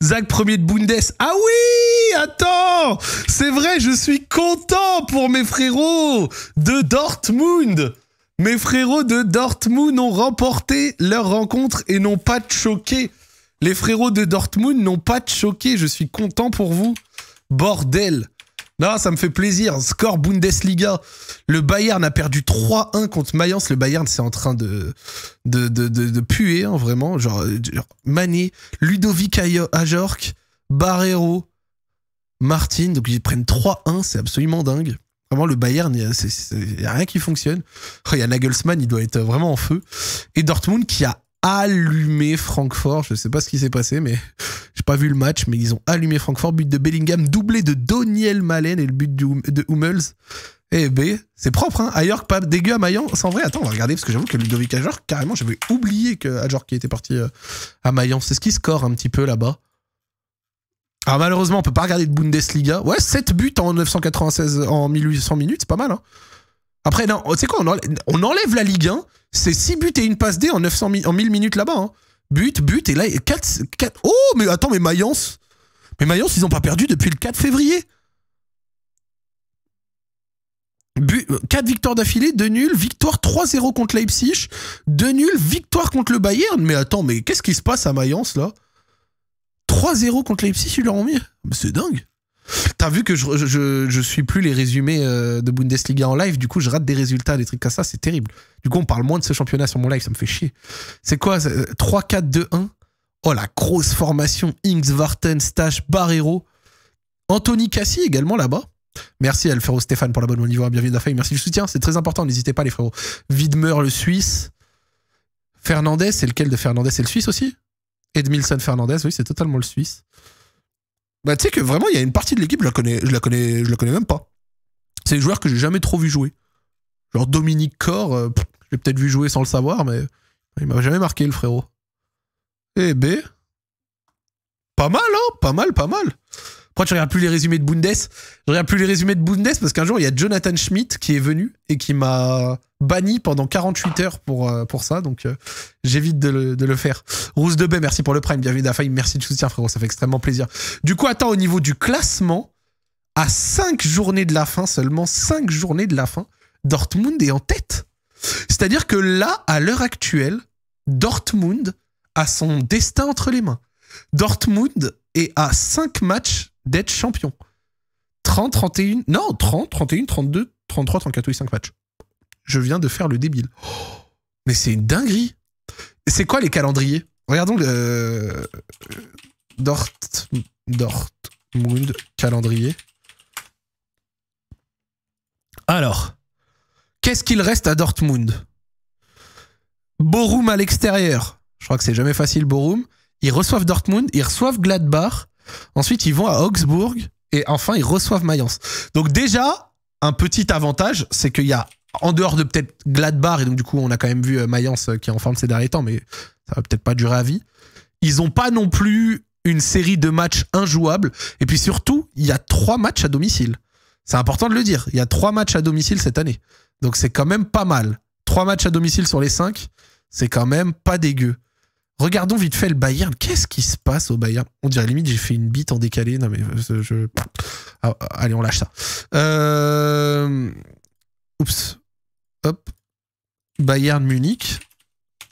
Zach premier de Bundes. Ah oui, attends, c'est vrai, je suis content pour mes frérots de Dortmund. Mes frérots de Dortmund ont remporté leur rencontre et n'ont pas choqué. Les frérots de Dortmund n'ont pas choqué. Je suis content pour vous. Bordel. Non, ça me fait plaisir. Score Bundesliga. Le Bayern a perdu 3-1 contre Mayence. Le Bayern, c'est en train de, de, puer, hein, vraiment. Genre, Mané, Ludovic Ajorc, Barrero, Martin. Donc, ils prennent 3-1. C'est absolument dingue. Vraiment, le Bayern, il n'y a, rien qui fonctionne. Oh, il y a Nagelsmann, il doit être vraiment en feu. Et Dortmund qui a allumé Francfort. Je sais pas ce qui s'est passé, mais j'ai pas vu le match, mais ils ont allumé Francfort. But de Bellingham, doublé de Doniel Malen et le but hum-, de Hummels. Eh B, ben, c'est propre, hein. Ayork, pas dégueu à Mayan. en vrai, attends, on va regarder, parce que j'avoue que Ludovic Ajor, carrément, j'avais oublié que Ajor qui était parti euh, à Mayence, C'est ce qui score un petit peu là-bas. Alors malheureusement, on peut pas regarder de Bundesliga. Ouais, 7 buts en 996, en 1800 minutes, c'est pas mal, hein. Après, non, tu sais quoi, on enlève la Ligue 1 c'est 6 buts et une passe D en, en 1000 minutes là-bas. Hein. But, but, et là, 4, Oh, mais attends, mais Mayence Mais Mayence, ils n'ont pas perdu depuis le 4 février. But, 4 euh, victoires d'affilée, 2 nuls, victoire 3-0 contre Leipzig, 2 nuls, victoire contre le Bayern. Mais attends, mais qu'est-ce qui se passe à Mayence là 3-0 contre Leipzig, ils leur ont mis. Ah, c'est dingue. T'as vu que je, suis plus les résumés euh, de Bundesliga en live, du coup je rate des résultats, des trucs comme ça, c'est terrible. Du coup on parle moins de ce championnat sur mon live, ça me fait chier. C'est quoi 3-4-2-1 euh, Oh la grosse formation, Ings, Varten, Stache, Barrero. Anthony Cassi également là-bas. Merci à le frérot Stéphane pour la bonne niveau, bienvenue famille, merci du soutien, c'est très important, n'hésitez pas les frérots. Widmer le Suisse. Fernandez, c'est lequel de Fernandez C'est le Suisse aussi Edmilson Fernandez, oui, c'est totalement le Suisse. Bah, tu sais que vraiment, il y a une partie de l'équipe, je la connais, je la connais, je la connais même pas. C'est des joueurs que j'ai jamais trop vu jouer. Genre Dominique Corr, euh, j'ai peut-être vu jouer sans le savoir, mais il m'a jamais marqué, le frérot. Eh B. Ben, pas mal, hein Pas mal, pas mal. Pourquoi tu regardes plus les résumés de Bundes Je regarde plus les résumés de Bundes parce qu'un jour, il y a Jonathan Schmidt qui est venu et qui m'a banni pendant 48 heures pour, euh, pour ça, donc euh, j'évite de le, faire. Rousse de Bay, merci pour le prime, bienvenue Dafaï, merci de soutien frérot, ça fait extrêmement plaisir. Du coup, attends, au niveau du classement, à 5 journées de la fin, seulement 5 journées de la fin, Dortmund est en tête. C'est-à-dire que là, à l'heure actuelle, Dortmund a son destin entre les mains. Dortmund est à 5 matchs d'être champion. 30, 31, non, 30, 31, 32, 33, 34, oui, 5 matchs je viens de faire le débile. Oh, mais c'est une dinguerie. C'est quoi les calendriers Regardons le Dort... Euh, Dortmund calendrier. Alors, qu'est-ce qu'il reste à Dortmund Borum à l'extérieur. Je crois que c'est jamais facile, Borum. Ils reçoivent Dortmund, ils reçoivent Gladbach. Ensuite, ils vont à Augsbourg. Et enfin, ils reçoivent Mayence. Donc déjà, un petit avantage, c'est qu'il y a en dehors de peut-être Gladbach, et donc du coup, on a quand même vu euh, Mayence euh, qui est en forme ces derniers temps, mais ça va peut-être pas durer à vie. Ils n'ont pas non plus une série de matchs injouables. Et puis surtout, il y a trois matchs à domicile. C'est important de le dire. Il y a trois matchs à domicile cette année. Donc c'est quand même pas mal. Trois matchs à domicile sur les cinq, c'est quand même pas dégueu. Regardons vite fait le Bayern. Qu'est-ce qui se passe au Bayern On dirait limite j'ai fait une bite en décalé. Non mais euh, ah, allez, on lâche ça. Euh... Oups. Hop. Bayern Munich.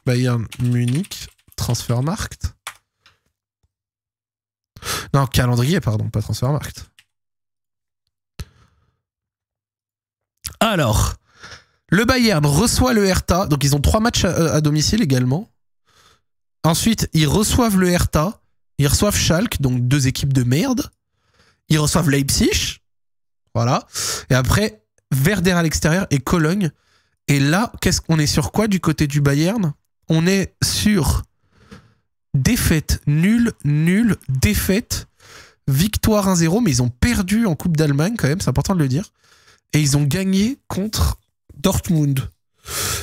Bayern Munich. Transfermarkt. Non, calendrier, pardon, pas Transfermarkt. Alors, le Bayern reçoit le Hertha. Donc, ils ont trois matchs à, domicile également. Ensuite, ils reçoivent le Hertha. Ils reçoivent Schalke, donc deux équipes de merde. Ils reçoivent Leipzig. Voilà. Et après, Verder à l'extérieur et Cologne. Et là, qu'est-ce qu'on est sur quoi du côté du Bayern On est sur défaite nul nul défaite, victoire 1-0, mais ils ont perdu en Coupe d'Allemagne quand même, c'est important de le dire. Et ils ont gagné contre Dortmund.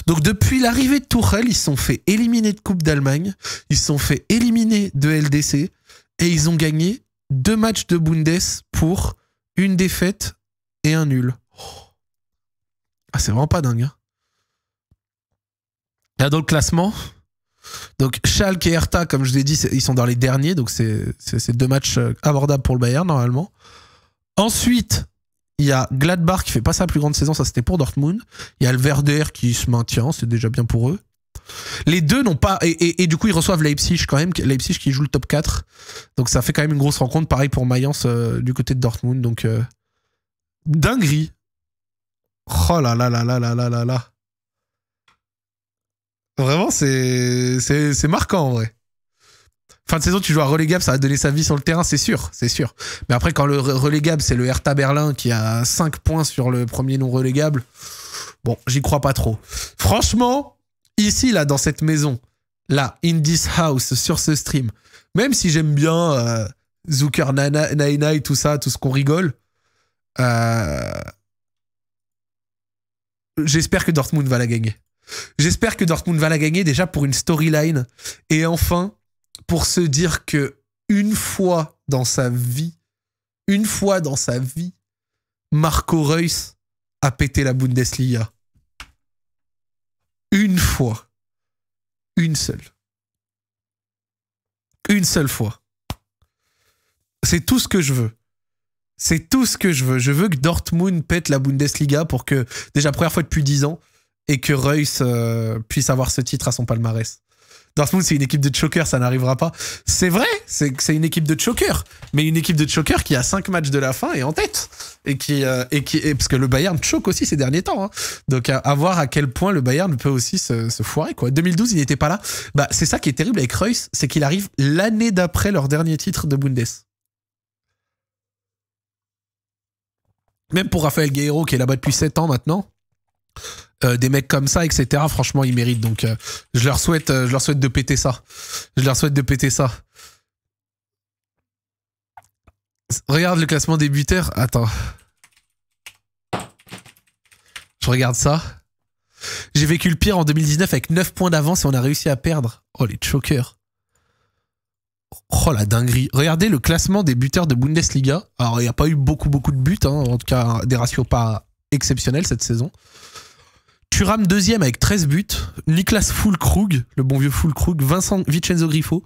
Donc depuis l'arrivée de Tourelle, ils se sont fait éliminer de Coupe d'Allemagne, ils se sont fait éliminer de LDC, et ils ont gagné deux matchs de Bundes pour une défaite et un nul. Ah, c'est vraiment pas dingue. Hein. Là, dans le classement, donc Schalke et Hertha, comme je l'ai dit, ils sont dans les derniers, donc c'est deux matchs euh, abordables pour le Bayern normalement. Ensuite, il y a Gladbach qui fait pas sa plus grande saison, ça c'était pour Dortmund. Il y a le Werder qui se maintient, c'est déjà bien pour eux. Les deux n'ont pas. Et, du coup, ils reçoivent Leipzig quand même. Leipzig qui joue le top 4. Donc ça fait quand même une grosse rencontre. Pareil pour Mayence euh, du côté de Dortmund. Donc euh, dinguerie. Oh là là là là là là là là. Vraiment, c'est marquant en vrai. Fin de saison, tu joues à relégable, ça va donner sa vie sur le terrain, c'est sûr, c'est sûr. Mais après, quand le relégable, c'est le Hertha Berlin qui a 5 points sur le premier non relégable, bon, j'y crois pas trop. Franchement, ici, là, dans cette maison, là, in this house, sur ce stream, même si j'aime bien euh, Zucker Zucker, Nainai, tout ça, tout ce qu'on rigole, euh, j'espère que Dortmund va la gagner. J'espère que Dortmund va la gagner déjà pour une storyline et enfin pour se dire que une fois dans sa vie, une fois dans sa vie, Marco Reus a pété la Bundesliga. Une fois. Une seule. Une seule fois. C'est tout ce que je veux. C'est tout ce que je veux. Je veux que Dortmund pète la Bundesliga pour que, déjà, première fois depuis 10 ans, et que Reus euh, puisse avoir ce titre à son palmarès. Dortmund, c'est une équipe de choker, ça n'arrivera pas. C'est vrai, c'est une équipe de choker, mais une équipe de choker qui a 5 matchs de la fin et en tête. Et qui, euh, qui parce que le Bayern choque aussi ces derniers temps. Hein. Donc, à, voir à quel point le Bayern peut aussi se, foirer. Quoi. 2012, il n'était pas là. Bah, c'est ça qui est terrible avec Reus, c'est qu'il arrive l'année d'après leur dernier titre de Bundes. même pour Raphaël Guerrero qui est là-bas depuis 7 ans maintenant, euh, des mecs comme ça, etc. Franchement, ils méritent. Donc, euh, je leur souhaite, euh, je leur souhaite de péter ça. Je leur souhaite de péter ça. Regarde le classement des buteurs. Attends. Je regarde ça. J'ai vécu le pire en 2019 avec 9 points d'avance et on a réussi à perdre. Oh, les chokers. Oh la dinguerie. Regardez le classement des buteurs de Bundesliga. Alors, il n'y a pas eu beaucoup, beaucoup de buts, hein. en tout cas des ratios pas exceptionnels cette saison. Thuram deuxième avec 13 buts. Niklas Fulkrug, le bon vieux Fulkrug, Vincent Vincenzo Griffo,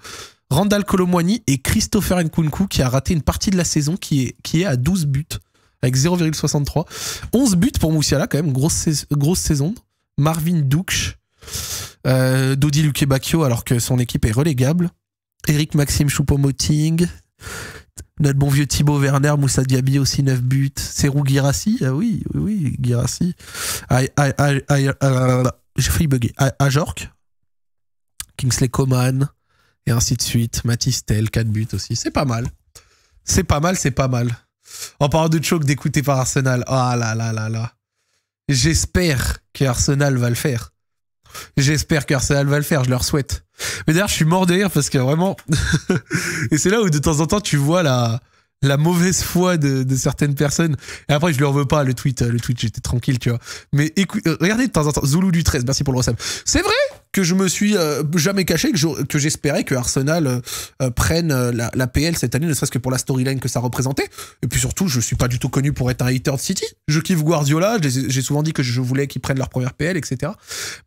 Randall Colomwani et Christopher Nkunku qui a raté une partie de la saison qui est, qui est à 12 buts avec 0,63. 11 buts pour Moussiala quand même, grosse, saison. Grosse saison. Marvin Douche euh, Dodi Lukebakio alors que son équipe est relégable. Eric Maxime Choupo-Moting, notre bon vieux Thibaut Werner, Moussa Diaby aussi 9 buts, Serou Girassi, ah oui, oui, oui Girassi. Ah, ah, j'ai Ajork, Kingsley Coman, et ainsi de suite. Matistel, 4 buts aussi. C'est pas mal. C'est pas mal, c'est pas mal. En parlant de choc d'écouter par Arsenal, oh là là là là. J'espère que Arsenal va le faire. J'espère que Arsenal va le faire, je leur souhaite. Mais d'ailleurs, je suis mort de rire parce que vraiment. et c'est là où de temps en temps, tu vois la, la mauvaise foi de, certaines personnes. Et après, je leur veux pas le tweet. Euh, le tweet, j'étais tranquille, tu vois. Mais écoute, euh, regardez de temps en temps. Zoulou du 13, merci pour le WhatsApp. C'est vrai que je me suis euh, jamais caché, que j'espérais que, Arsenal euh, euh, prenne la, PL cette année, ne serait-ce que pour la storyline que ça représentait. Et puis surtout, je suis pas du tout connu pour être un hater de City. Je kiffe Guardiola, j'ai souvent dit que je voulais qu'ils prennent leur première PL, etc.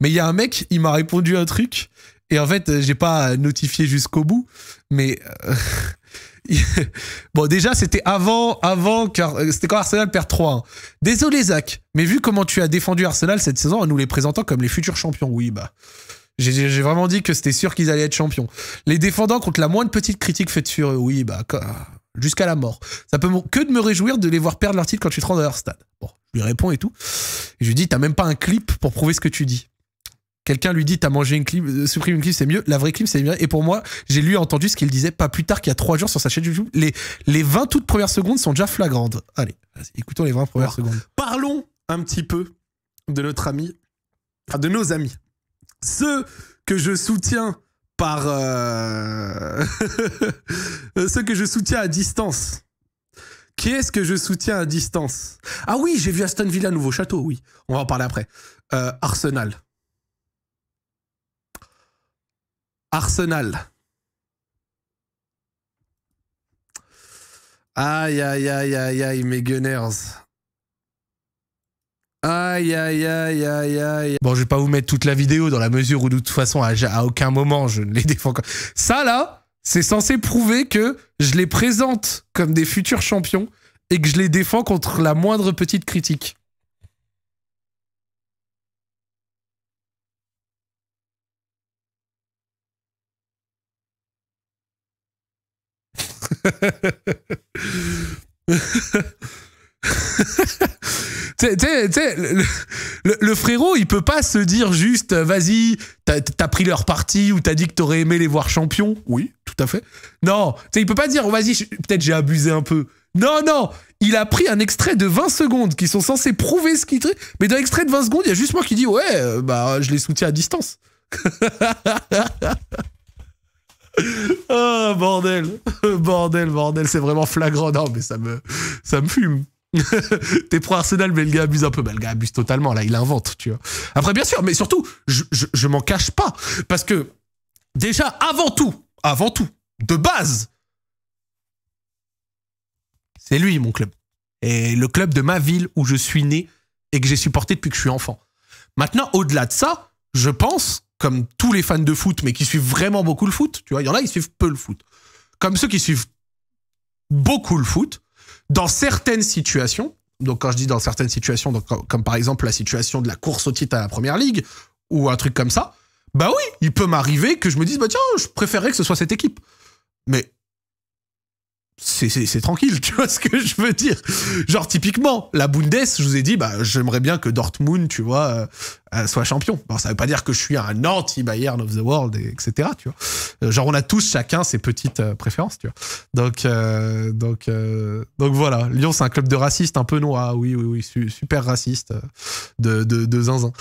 Mais il y a un mec, il m'a répondu un truc, et en fait, j'ai pas notifié jusqu'au bout, mais... bon, déjà, c'était avant, avant, car c'était quand Arsenal perd 3 -1. Désolé, Zach, mais vu comment tu as défendu Arsenal cette saison en nous les présentant comme les futurs champions, oui, bah, j'ai vraiment dit que c'était sûr qu'ils allaient être champions. Les défendants contre la moindre petite critique faite sur eux, oui, bah, jusqu'à la mort. Ça peut que de me réjouir de les voir perdre leur titre quand je suis trop dans leur stade. Bon, je lui réponds et tout. je lui dis, t'as même pas un clip pour prouver ce que tu dis. Quelqu'un lui dit, t'as mangé une clip, euh, supprime une clip, c'est mieux. La vraie clip, c'est mieux. Et pour moi, j'ai lui entendu ce qu'il disait pas plus tard qu'il y a trois jours sur sa chaîne YouTube. Les, les 20 toutes premières secondes sont déjà flagrantes. Allez, écoutons les 20 premières secondes. Parlons un petit peu de notre ami, de nos amis. Ceux que je soutiens par... Euh... Ceux que je soutiens à distance. Qui est-ce que je soutiens à distance Ah oui, j'ai vu Aston Villa Nouveau Château, oui. On va en parler après. Euh, Arsenal. Arsenal. Aïe, aïe, aïe, aïe, aïe, mes Gunners. Aïe, aïe, aïe, aïe, aïe. Bon, je vais pas vous mettre toute la vidéo dans la mesure où, de toute façon, à, aucun moment, je ne les défends. Ça, là, c'est censé prouver que je les présente comme des futurs champions et que je les défends contre la moindre petite critique. tu le, frérot, il peut pas se dire juste, euh, vas-y, t'as pris leur parti ou t'as dit que t'aurais aimé les voir champions. Oui, tout à fait. Non, il peut pas dire, oh, vas-y, peut-être j'ai abusé un peu. Non, non, il a pris un extrait de 20 secondes qui sont censés prouver ce qu'il Mais dans l'extrait de 20 secondes, il y a juste moi qui dis, ouais, euh, bah, je les soutiens à distance. oh, bordel, bordel, bordel, c'est vraiment flagrant. Non, mais ça me, ça me fume. T'es pro Arsenal, mais le gars abuse un peu. Bah, le gars abuse totalement, là, il invente, tu vois. Après, bien sûr, mais surtout, je, je, je m'en cache pas. Parce que, déjà, avant tout, avant tout, de base, c'est lui, mon club. Et le club de ma ville où je suis né et que j'ai supporté depuis que je suis enfant. Maintenant, au-delà de ça, je pense, comme tous les fans de foot, mais qui suivent vraiment beaucoup le foot, tu vois, il y en a, ils suivent peu le foot. Comme ceux qui suivent beaucoup le foot, dans certaines situations, donc quand je dis dans certaines situations, donc comme par exemple la situation de la course au titre à la Première Ligue, ou un truc comme ça, bah oui, il peut m'arriver que je me dise, bah tiens, je préférerais que ce soit cette équipe. Mais c'est tranquille, tu vois ce que je veux dire Genre typiquement, la Bundes, je vous ai dit, bah j'aimerais bien que Dortmund, tu vois, euh, euh, soit champion. Bon, ça veut pas dire que je suis un anti-Bayern of the World, etc. Tu vois. Euh, genre, on a tous chacun ses petites euh, préférences, tu vois. Donc, donc, donc voilà. Lyon, c'est un club de racistes un peu noir. Ah oui, oui, oui, super raciste de, de, de zinzin.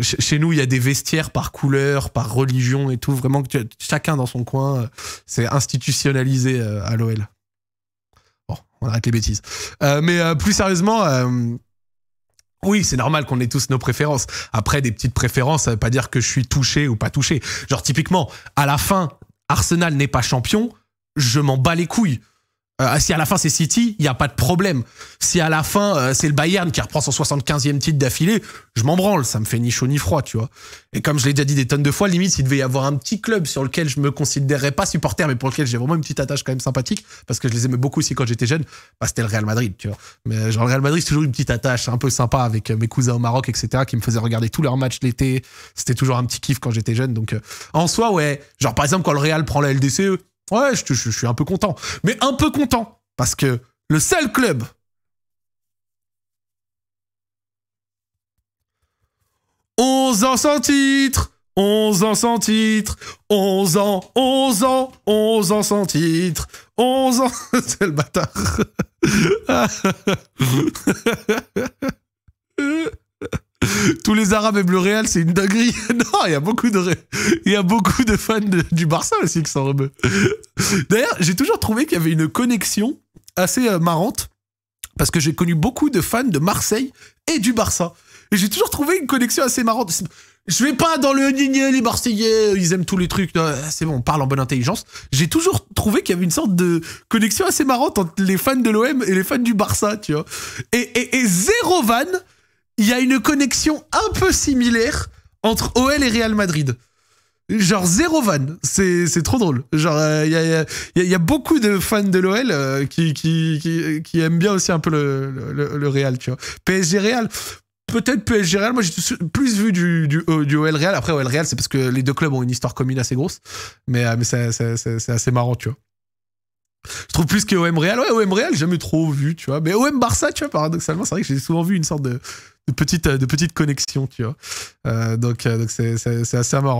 chez nous, il y a des vestiaires par couleur, par religion et tout. Vraiment, que chacun dans son coin, c'est institutionnalisé à l'OL. Bon, on arrête les bêtises. mais plus sérieusement, oui, c'est normal qu'on ait tous nos préférences. Après, des petites préférences, ça veut pas dire que je suis touché ou pas touché. Genre, typiquement, à la fin, Arsenal n'est pas champion, je m'en bats les couilles. Euh, si à la fin c'est City, il n'y a pas de problème. Si à la fin euh, c'est le Bayern qui reprend son 75e titre d'affilée, je m'en branle, ça me fait ni chaud ni froid, tu vois. Et comme je l'ai déjà dit des tonnes de fois, limite s'il devait y avoir un petit club sur lequel je me considérerais pas supporter, mais pour lequel j'ai vraiment une petite attache quand même sympathique, parce que je les aimais beaucoup aussi quand j'étais jeune, bah, c'était le Real Madrid, tu vois. Mais euh, genre le Real Madrid c'est toujours une petite attache un peu sympa avec mes cousins au Maroc, etc. qui me faisaient regarder tous leurs matchs l'été. C'était toujours un petit kiff quand j'étais jeune. Donc en soi ouais, genre par exemple quand le Real prend la LDCE Ouais, je, suis un peu content. Mais un peu content. Parce que le seul club 11 ans sans titre 11 ans sans titre 11 ans, 11 ans, 11 ans sans titre 11 ans C'est le bâtard tous les Arabes aiment le Real, c'est une dinguerie. non, il y a beaucoup de, il y a beaucoup de fans du Barça aussi qui sont rebeux. D'ailleurs, j'ai toujours trouvé qu'il y avait une connexion assez euh, marrante parce que j'ai connu beaucoup de fans de Marseille et du Barça. Et j'ai toujours trouvé une connexion assez marrante. Je vais pas dans le nigné, les Marseillais, euh, ils aiment tous les trucs. Euh, c'est bon, on parle en bonne intelligence. J'ai toujours trouvé qu'il y avait une sorte de connexion assez marrante entre les fans de l'OM et les fans du Barça, tu vois. Et, et, et zéro van il y a une connexion un peu similaire entre OL et Real Madrid. Genre zéro van, c'est trop drôle. Genre euh, il y, y, a, beaucoup de fans de l'OL euh, qui, qui, qui, qui, aiment bien aussi un peu le, le, Real, tu vois. PSG Real, peut-être PSG Real. Moi, j'ai plus vu du, du, euh, OL Real. Après, OL Real, c'est parce que les deux clubs ont une histoire commune assez grosse. Mais, mais c'est assez marrant, tu vois. Je trouve plus que OM Real. Ouais, OM Real, jamais trop vu, tu vois. Mais OM Barça, tu vois, paradoxalement, c'est vrai que j'ai souvent vu une sorte de, de petites, euh, de petites connexions, tu vois. Euh, donc, euh, donc c'est assez marrant.